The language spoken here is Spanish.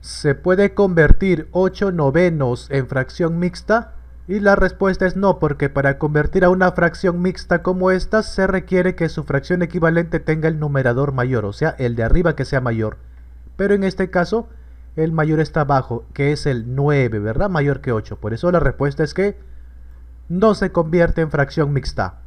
¿Se puede convertir 8 novenos en fracción mixta? Y la respuesta es no, porque para convertir a una fracción mixta como esta se requiere que su fracción equivalente tenga el numerador mayor, o sea, el de arriba que sea mayor. Pero en este caso, el mayor está abajo, que es el 9, ¿verdad? Mayor que 8. Por eso la respuesta es que no se convierte en fracción mixta.